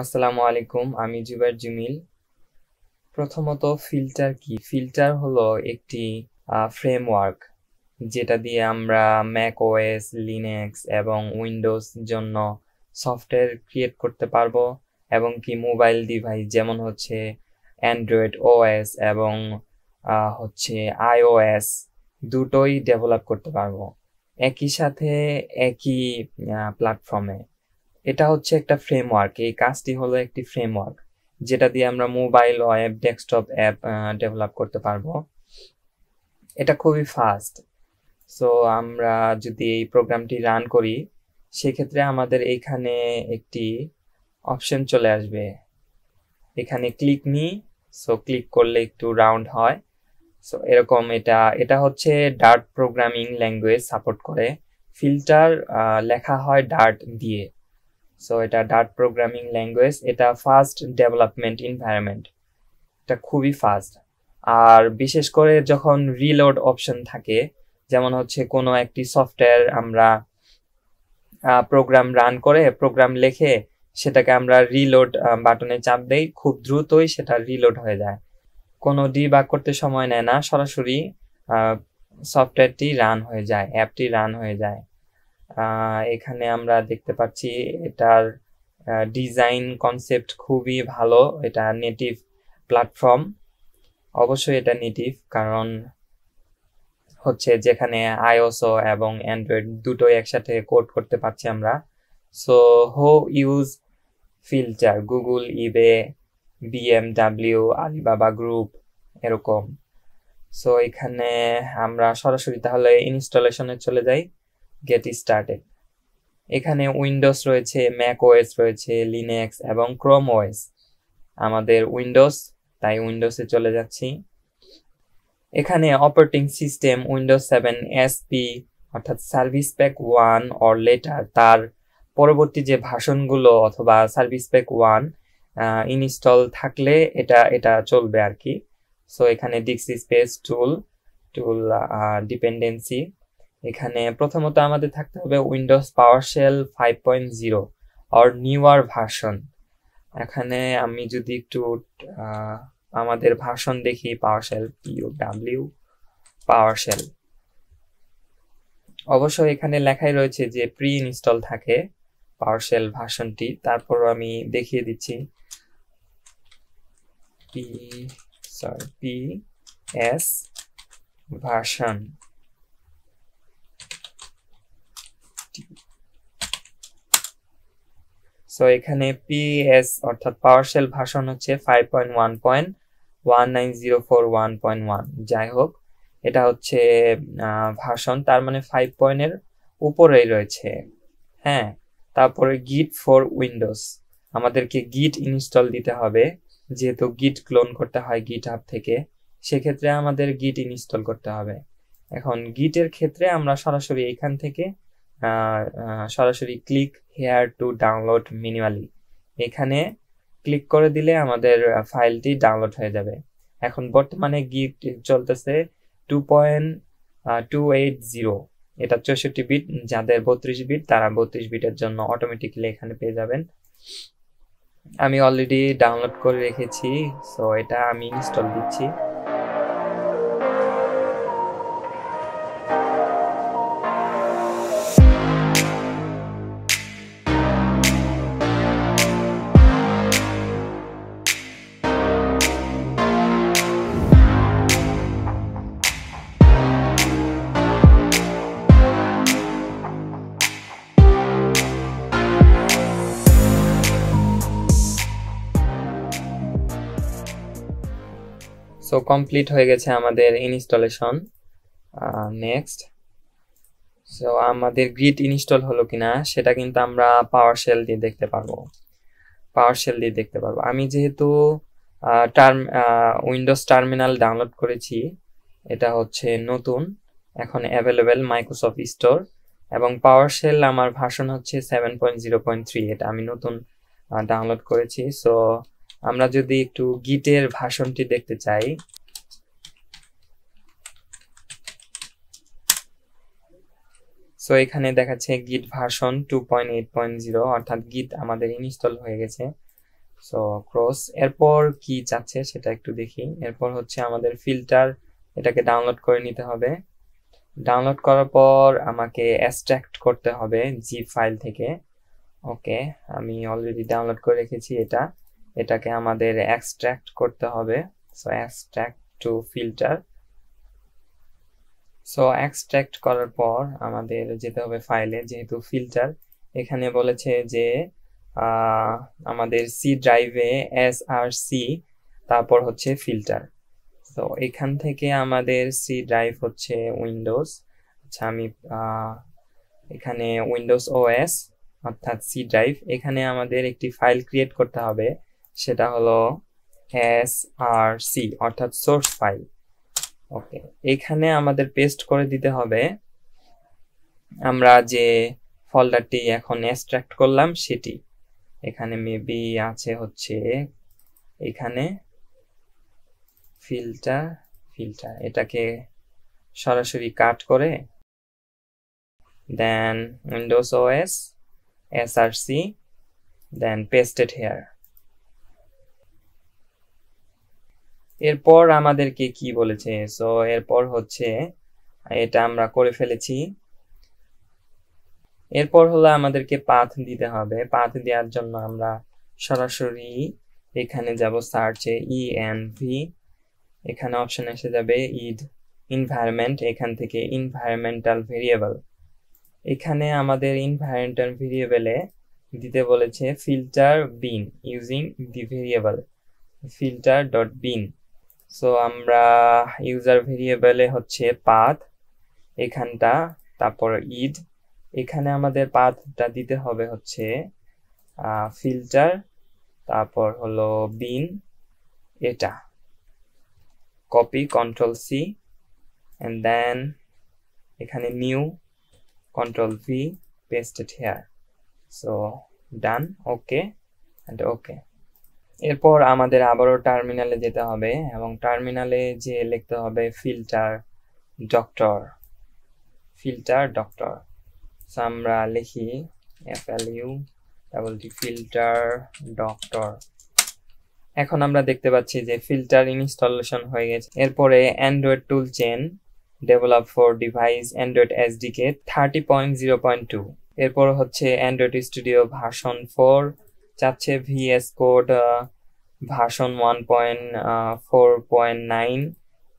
আসসালামু আলাইকুম আমি জুবাইর জিমিল প্রথমত ফিল্টার কি ফিল্টার হলো একটি ফ্রেমওয়ার্ক যেটা দিয়ে আমরা ম্যাক ওএস লিনেক্স এবং উইন্ডোজ জন্য সফটওয়্যার ক্রিয়েট করতে পারবো এবং কি মোবাইল ডিভাইস যেমন হচ্ছে অ্যান্ড্রয়েড ওএস এবং হচ্ছে আইওএস দুটোই ডেভেলপ করতে পারবো একই সাথে একই প্ল্যাটফর্মে এটা হচ্ছে একটা ফ্রেমওয়ার্ক এই কাজটি হলো একটি ফ্রেমওয়ার্ক যেটা দিয়ে আমরা mobile app desktop app develop করতে পারবো এটা খুবই ফাস্ট সো আমরা যদি এই প্রোগ্রামটি রান করি সেক্ষেত্রে আমাদের এইখানে একটি অপশন চলে আসবে এখানে ক্লিক নি সো ক্লিক করলে একটু রাউন্ড হয় সো এরকম এটা এটা হচ্ছে ডার্ট প্রোগ্রামিং ল্যাঙ্গুয়েজ সাপোর্ট করে ফিল্টার লেখা হয় ডার্ট দিয়ে সো এটা ডার্ট প্রোগ্রামিং ল্যাঙ্গুয়েজ এটা ফাস্ট ডেভেলপমেন্ট এনভায়রনমেন্ট এটা খুবই ফাস্ট আর বিশেষ করে যখন রিলোড অপশন থাকে যেমন হচ্ছে কোনো একটি সফটওয়্যার আমরা প্রোগ্রাম রান করে প্রোগ্রাম লেখে সেটাকে আমরা রিলোড বাটনে চাপ দেই খুব দ্রুতই সেটা রিলোড হয়ে যায় কোনো ডিবাগ করতে সময় নেয় না সরাসরি সফটওয়্যারটি রান হয়ে যায় অ্যাপটি রান হয়ে যায় এখানে আমরা দেখতে পাচ্ছি এটার ডিজাইন কনসেপ্ট খুবই ভালো এটা নেটিভ প্ল্যাটফর্ম অবশ্যই এটা নেটিভ কারণ হচ্ছে যেখানে আইওসো এবং অ্যান্ড্রয়েড দুটোই একসাথে কোড করতে পারছি আমরা so who use Flutter Google eBay BMW Alibaba group এরকম সো এখানে আমরা সরাসরি তাহলে ইনস্টলেশনে চলে যাই গেট স্টার্টেড এখানে উইন্ডোজ রয়েছে ম্যাক ওয়েস রয়েছে লিনেক্স এবং ক্রোম ওয়েস আমাদের উইন্ডোজ তাই উইন্ডোজে চলে যাচ্ছি এখানে operating system Windows seven SP অর্থাৎ service pack one or later তার পরবর্তী যে ভাষণগুলো অথবা সার্ভিস প্যাক ওয়ান ইনস্টল থাকলে এটা এটা চলবে আর কি সো এখানে ডিক্সি স্পেস টুল টুল ডিপেন্ডেন্সি এখানে প্রথমত আমাদের থাকতে হবে Windows power shell five point zero or newer version এখানে আমি যদি একটু আমাদের ভার্সন দেখি power shell pew W power shell অবশ্য এখানে লেখাই রয়েছে যে প্রি ইনস্টল থাকে পাওয়ার শেল ভার্সনটি তারপর আমি দেখিয়ে দিচ্ছি P sorry P S version so এখানে পিএস অর্থাৎ পাওয়ার শেল ভাষণ হচ্ছে five point one point one nine zero four one point one যাই হোক এটা হচ্ছে ভাষণ তার মানে ফাইভ পয়েন্টের উপরেই রয়েছে হ্যাঁ তারপরে গিট ফর উইন্ডোজ আমাদেরকে গিট ইনস্টল দিতে হবে যেহেতু গিট ক্লোন করতে হয় গিট আপ থেকে সেক্ষেত্রে আমাদের গিট ইনস্টল করতে হবে এখন গিটের ক্ষেত্রে আমরা সরাসরি এখান থেকে সরাসরি click here to download minimally এখানে ক্লিক করে দিলে আমাদের ফাইলটি ডাউনলোড হয়ে যাবে এখন বর্তমানে গিট চলতেছে two point two eight zero এটা চৌষট্টি বিট যাদের বত্রিশ বিট তারা বত্রিশ বিটের জন্য অটোমেটিকলি এখানে পেয়ে যাবেন আমি অলরেডি ডাউনলোড করে রেখেছি সো এটা আমি ইনস্টল দিচ্ছি কমপ্লিট হয়ে গেছে আমাদের ইনস্টলেশন নেক্সট সো আমাদের গ্রিড ইনস্টল হলো কিনা সেটা কিন্তু আমরা পাওয়ার সেল দিয়ে দেখতে পারবো পাওয়ার সেল দিয়ে দেখতে পারবো আমি যেহেতু টার্ম উইন্ডোজ টার্মিনাল ডাউনলোড করেছি এটা হচ্ছে নতুন এখন অ্যাভেলেবেল মাইক্রোসফট স্টোর এবং পাওয়ার সেল আমার ভাষণ হচ্ছে seven point zero point three এটা আমি নতুন ডাউনলোড করেছি সো আমরা যদি একটু গিটের ভাষণটি দেখতে চাই সো এখানে দেখাচ্ছে Git version two point eight point zero অর্থাৎ গিট আমাদের ইনস্টল হয়ে গেছে সো ক্রস এরপর কি চাচ্ছে সেটা একটু দেখি এরপর হচ্ছে আমাদের ফিল্টার এটাকে ডাউনলোড করে নিতে হবে ডাউনলোড করার পর আমাকে অ্যাস্ট্রাক্ট করতে হবে জি ফাইল থেকে ওকে আমি অলরেডি ডাউনলোড করে রেখেছি এটা এটাকে আমাদের অ্যাক্সট্র্যাক্ট করতে হবে so extract to Flutter so extract করার পর আমাদের যেতে হবে ফাইলে যেহেতু ফিল্টার এখানে বলেছে যে আমাদের সি ড্রাইভে এস আর সি তারপর হচ্ছে ফিল্টার তো এখান থেকে আমাদের সি ড্রাইভ হচ্ছে উইন্ডোজ আচ্ছা আমি এখানে উইন্ডোজ ও এস অর্থাৎ সি ড্রাইভ এখানে আমাদের একটি ফাইল ক্রিয়েট করতে হবে সেটা হলো এস আর সি অর্থাৎ সোর্স ফাইল ওকে এখানে আমাদের পেস্ট করে দিতে হবে আমরা যে ফোল্ডারটি এখন এক্সট্র্যাক্ট করলাম সেটি এখানে মেবি আছে হচ্ছে এখানে ফিল্টার ফিল্টার এটাকে সরাসরি কাট করে then Windows OS SRC then pasted here এরপর আমাদেরকে কি বলেছে সো এরপর হচ্ছে এটা আমরা করে ফেলেছি এরপর হলো আমাদেরকে পাথ দিতে হবে পাথ দেওয়ার জন্য আমরা সরাসরি এখানে যাব সার্চে ই এন ভি এখানে অপশন এসে যাবে ইড ইনভায়রনমেন্ট এখান থেকে ইনভায়রনমেন্টাল ভেরিয়েবল এখানে আমাদের ইনভায়রনমেন্টাল ভেরিয়েবলে দিতে বলেছে Flutter bin using the variable Flutter dot bin so আমরা ইউজার ভেরিয়েবলে হচ্ছে পাথ এখানটা তারপর ইড এখানে আমাদের পাথটা দিতে হবে হচ্ছে ফিল্টার তারপর হলো বিন এটা copy control C and then এখানে new control V pasted here so done okay and okay এরপর আমাদের আবারও টার্মিনালে যেতে হবে এবং টার্মিনালে যে লিখতে হবে Flutter doctor Flutter doctor so আমরা লিখি F L U double T Flutter doctor এখন আমরা দেখতে পাচ্ছি যে ফিল্টার ইনস্টলেশন হয়ে গেছে এরপরে Android tool chain develop for device Android কে thirty point zero point two এরপর হচ্ছে অ্যান্ড্রয়েড স্টুডিও ভার্সন ফোর চাচ্ছে VS code version one point four point nine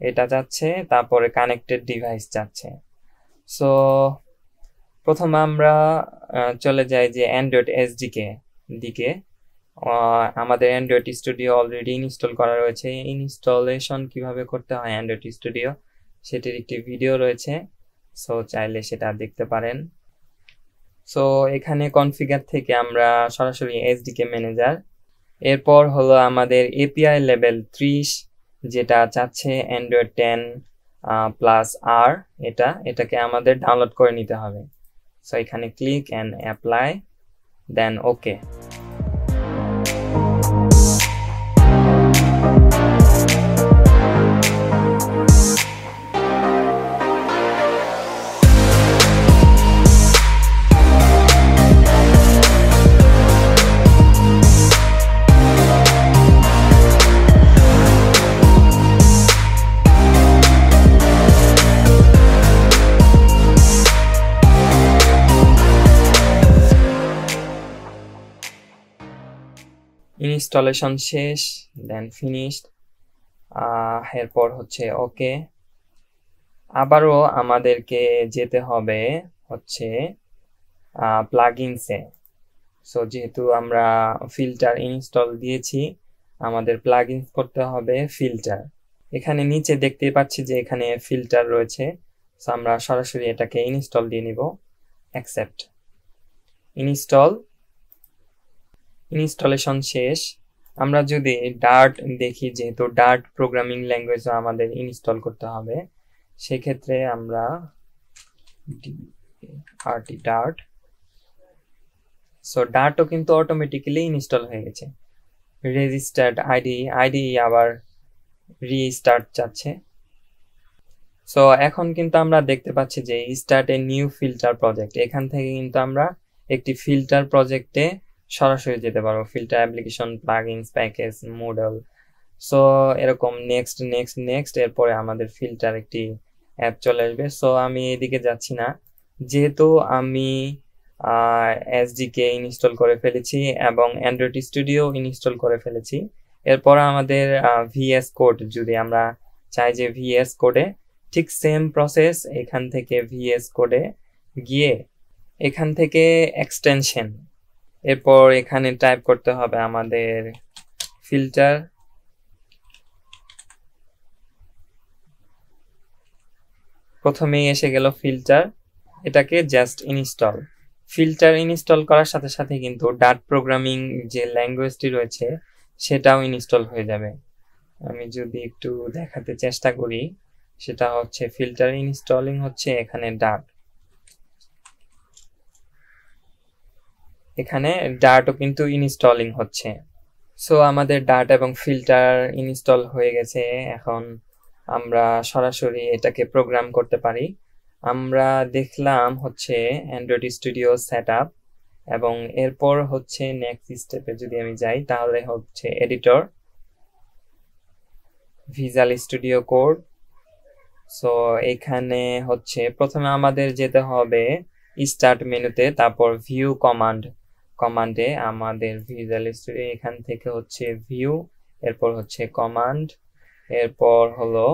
এটা চাচ্ছে তারপরে কানেক্টেড ডিভাইস চাচ্ছে সো প্রথম আমরা চলে যাই যে অ্যান্ড্রয়েড এসডিকে দিকে আমাদের অ্যান্ড্রয়েড স্টুডিও অলরেডি ইনস্টল করা রয়েছে ইনস্টলেশন কিভাবে করতে হয় অ্যান্ড্রয়েড স্টুডিও সেটির একটি ভিডিও রয়েছে সো চাইলে সেটা দেখতে পারেন সো এখানে কনফিগার থেকে আমরা সরাসরি এসডিকে ম্যানেজার এরপর হলো আমাদের এপিআই লেভেল ত্রিশ যেটা চাচ্ছে অ্যান্ড্রয়েড টেন প্লাস আর এটা এটাকে আমাদের ডাউনলোড করে নিতে হবে সো এখানে click and apply then okay installation শেষ দেন ফিনিশড এরপর হচ্ছে ওকে আবারও আমাদেরকে যেতে হবে হচ্ছে প্লাগিংসে সো যেহেতু আমরা ফিল্টার ইনস্টল দিয়েছি আমাদের প্লাগিংস করতে হবে ফিল্টার এখানে নিচে দেখতে পাচ্ছি যে এখানে ফিল্টার রয়েছে সো আমরা সরাসরি এটাকে ইনস্টল দিয়ে নিব অ্যাকসেপ্ট ইনস্টল ইনস্টলেশন শেষ আমরা যদি ডার্ট দেখি যেহেতু ডার্ট প্রোগ্রামিং ল্যাঙ্গুয়েজও আমাদের ইনস্টল করতে হবে সেক্ষেত্রে আমরা আরটি ডার্ট সো ডার্টও কিন্তু অটোমেটিক্যালি ইনস্টল হয়ে গেছে রেজিস্টার্ড আইডি আইডি আবার রিস্টার্ট চাচ্ছে সো এখন কিন্তু আমরা দেখতে পাচ্ছি যে start a new Flutter project এখান থেকে কিন্তু আমরা একটি ফিল্টার প্রজেক্টে সরাসরি যেতে পারো Flutter application plugins package module so এরকম নেক্সট নেক্সট নেক্সট এরপরে আমাদের ফিল্টার একটি অ্যাপ চলে আসবে সো আমি এদিকে যাচ্ছি না যেহেতু আমি এসডিকে ইনস্টল করে ফেলেছি এবং অ্যান্ড্রয়েড স্টুডিও ইনস্টল করে ফেলেছি এরপর আমাদের ভিএস কোড যদি আমরা চাই যে ভিএস কোডে ঠিক সেম প্রসেস এখান থেকে ভিএস কোডে গিয়ে এখান থেকে এক্সটেনশন এরপর এখানে টাইপ করতে হবে আমাদের ফিল্টার প্রথমেই এসে গেল ফিল্টার এটাকে জাস্ট ইনস্টল ফিল্টার ইনস্টল করার সাথে সাথে কিন্তু ডাট প্রোগ্রামিং যে ল্যাঙ্গুয়েজটি রয়েছে সেটাও ইনস্টল হয়ে যাবে আমি যদি একটু দেখাতে চেষ্টা করি সেটা হচ্ছে ফিল্টার ইনস্টলিং হচ্ছে এখানে ডাট এখানে ডাটও কিন্তু ইনস্টলিং হচ্ছে সো আমাদের ডাট এবং ফিল্টার ইনস্টল হয়ে গেছে এখন আমরা সরাসরি এটাকে প্রোগ্রাম করতে পারি আমরা দেখলাম হচ্ছে অ্যান্ড্রয়েড স্টুডিও সেট আপ এবং এরপর হচ্ছে নেক্সট স্টেপে যদি আমি যাই তাহলে হচ্ছে editor visual studio code so এখানে হচ্ছে প্রথমে আমাদের যেতে হবে স্টার্ট মেনুতে তারপর ভিউ কমান্ড কমান্ডে আমাদের ভিজুয়াল স্টুডিও এখান থেকে হচ্ছে ভিউ এরপর হচ্ছে কমান্ড এরপর হলো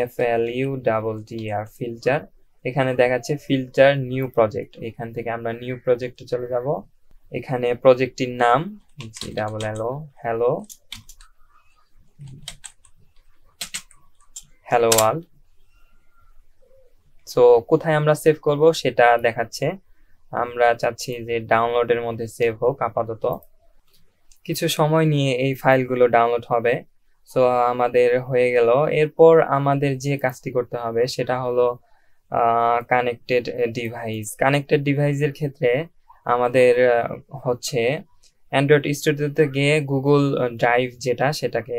F L U double D R Flutter এখানে দেখাচ্ছে ফিল্টার নিউ প্রজেক্ট এখান থেকে আমরা নিউ প্রজেক্টে চলে যাব এখানে প্রজেক্টটির নাম G double hello hello hello world so কোথায় আমরা সেভ করব সেটা দেখাচ্ছে আমরা চাচ্ছি যে ডাউনলোডের মধ্যে সেভ হোক আপাতত কিছু সময় নিয়ে এই ফাইলগুলো ডাউনলোড হবে সো আমাদের হয়ে গেল এরপর আমাদের যে কাজটি করতে হবে সেটা হলো কানেক্টেড ডিভাইস কানেক্টেড ডিভাইসের ক্ষেত্রে আমাদের হচ্ছে অ্যান্ড্রয়েড স্টুডিওতে গিয়ে গুগল ড্রাইভ যেটা সেটাকে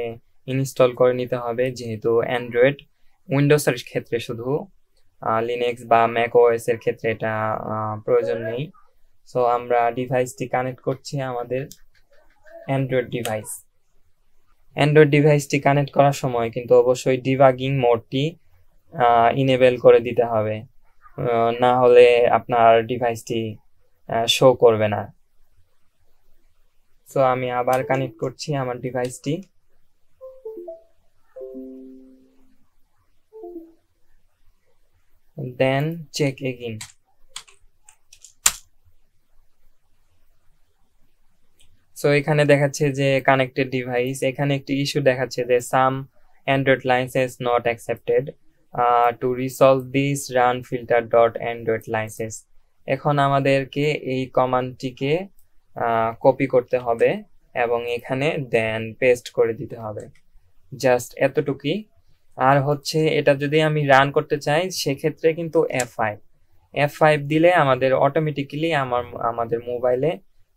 ইনস্টল করে নিতে হবে যেহেতু অ্যান্ড্রয়েড উইন্ডোজের ক্ষেত্রে শুধু লিনেক্স বা ম্যাক ওএস এর ক্ষেত্রে এটা প্রয়োজন নেই সো আমরা ডিভাইসটি কানেক্ট করছি আমাদের অ্যান্ড্রয়েড ডিভাইস অ্যান্ড্রয়েড ডিভাইসটি কানেক্ট করার সময় কিন্তু অবশ্যই ডিভাগিং মোডটি ইনেবেল করে দিতে হবে না হলে আপনার ডিভাইসটি শো করবে না সো আমি আবার কানেক্ট করছি আমার ডিভাইসটি then check again সো এখানে দেখাচ্ছে যে কানেক্টেড ডিভাইস এখানে একটি ইস্যু দেখাচ্ছে যে some Android license not accepted to resolve this run Flutter dot Android license এখন আমাদেরকে এই কমান্ডটিকে কপি uh, করতে হবে এবং এখানে দেন পেস্ট করে দিতে হবে জাস্ট এতটুকুই আর হচ্ছে এটা যদি আমি রান করতে চাই সেক্ষেত্রে কিন্তু এফ ফাইভ এফ ফাইভ দিলে আমাদের অটোমেটিক্যালি আমার আমাদের মোবাইলে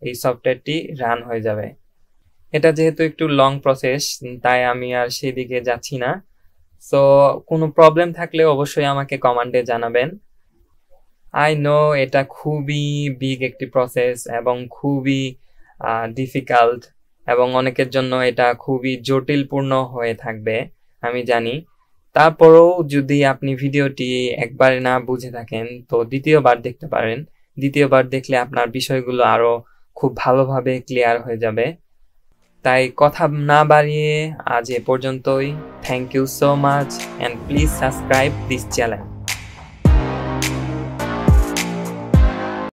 এই সফটওয়্যারটি রান হয়ে যাবে এটা যেহেতু একটু লং প্রসেস তাই আমি আর সেদিকে যাচ্ছি না সো কোনো প্রবলেম থাকলে অবশ্যই আমাকে কমান্ডে জানাবেন আই নো এটা খুবই বিগ একটি প্রসেস এবং খুবই ডিফিকাল্ট এবং অনেকের জন্য এটা খুবই জটিলপূর্ণ হয়ে থাকবে আমি জানি তারপরেও যদি আপনি ভিডিওটি একবারে না বুঝে থাকেন তো দ্বিতীয়বার দেখতে পারেন দ্বিতীয়বার দেখলে আপনার বিষয়গুলো আরও খুব ভালোভাবে ক্লিয়ার হয়ে যাবে তাই কথা না বাড়িয়ে আজ এ পর্যন্তই thank you so much and please subscribe this channel